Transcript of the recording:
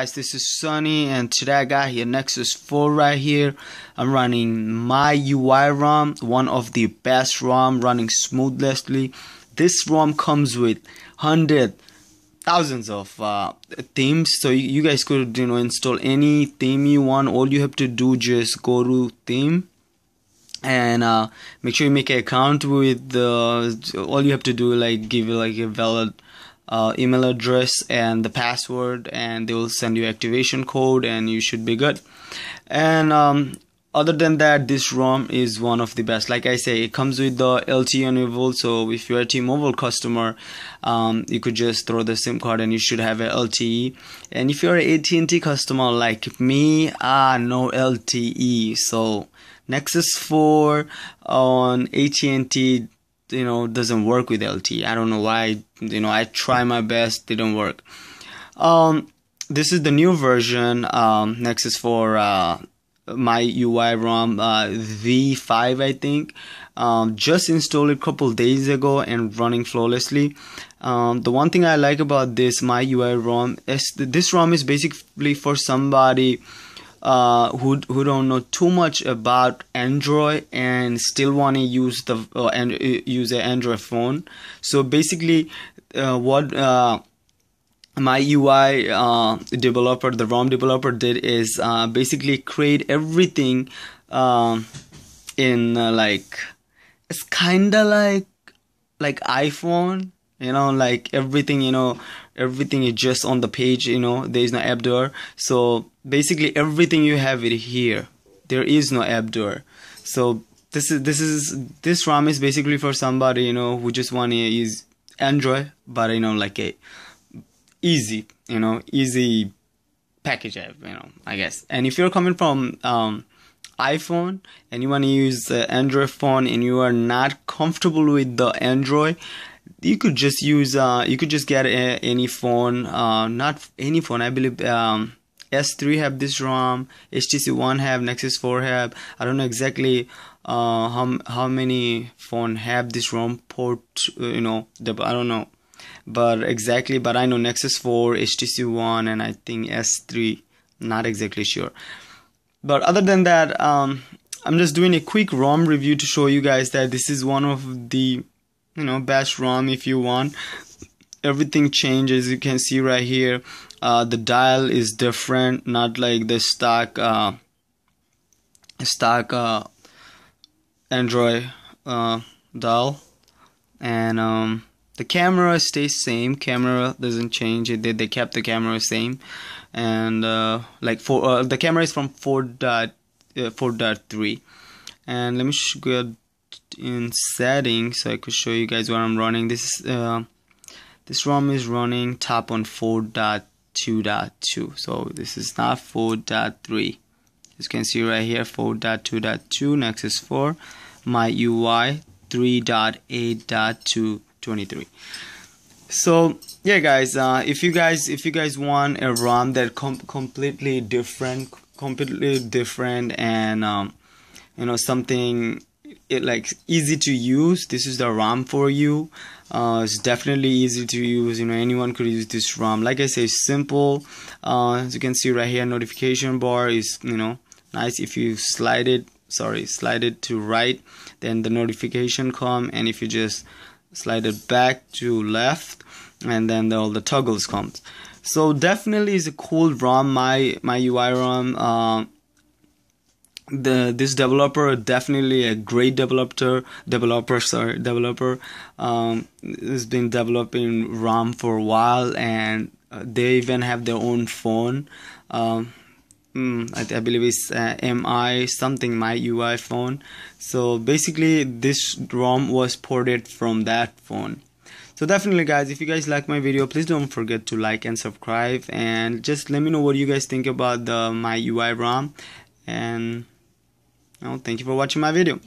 guys this is Sunny and today I got here Nexus 4 right here I'm running my UI ROM one of the best ROM running smoothly this ROM comes with hundred thousands of uh, themes so you guys could you know install any theme you want all you have to do just go to theme and uh, make sure you make an account with the. Uh, all you have to do like give like a valid uh, email address and the password and they will send you activation code and you should be good and um, other than that this rom is one of the best like i say it comes with the lte enabled, so if you're a t-mobile customer um, you could just throw the sim card and you should have a lte and if you're an at&t customer like me ah no lte so nexus 4 on at&t you know doesn't work with LT. I don't know why. You know, I try my best, didn't work. Um, this is the new version. Um, Nexus for uh, my UI ROM uh, V5, I think. Um, just installed it a couple days ago and running flawlessly. Um, the one thing I like about this my UI ROM is this ROM is basically for somebody uh, who who don't know too much about Android and still want to use the uh, and uh, use an Android phone. So basically, uh, what uh, my UI uh, developer, the ROM developer, did is basically create everything um, in like it's kinda like like iPhone you know like everything you know everything is just on the page you know there is no app door so basically everything you have it here there is no app door so this is this is this rom is basically for somebody you know who just want to use android but you know like a easy you know easy package app you know i guess and if you're coming from um iphone and you want to use uh, android phone and you are not comfortable with the android you could just use uh, you could just get a, any phone uh, not any phone i believe um, s3 have this rom htc one have nexus 4 have i don't know exactly uh, how how many phone have this rom port uh, you know the, i don't know but exactly but i know nexus 4 htc one and i think s3 not exactly sure but other than that um, i'm just doing a quick rom review to show you guys that this is one of the you know bash rom if you want everything changes you can see right here uh, the dial is different not like the stock uh, stock uh, android uh, dial and um, the camera stays same camera doesn't change it they, they kept the camera same and uh, like for uh, the camera is from 4.4.3 uh, 4 and let me go in settings so I could show you guys what I'm running this uh, this ROM is running top on 4.2.2 so this is not 4.3 as you can see right here 4.2.2 Nexus 4 my UI 3.8.223 so yeah guys uh, if you guys if you guys want a ROM that com completely different completely different and um, you know something it, like easy to use this is the rom for you uh, it's definitely easy to use you know anyone could use this rom like i say simple uh, as you can see right here notification bar is you know nice if you slide it sorry slide it to right then the notification come and if you just slide it back to left and then all the toggles comes so definitely is a cool rom my my ui rom uh, the this developer definitely a great developer developer sorry developer um has been developing rom for a while and they even have their own phone um hmm, I, I believe it's uh, mi something my ui phone so basically this rom was ported from that phone so definitely guys if you guys like my video please don't forget to like and subscribe and just let me know what you guys think about the my ui rom and Não tem que voltar a my video.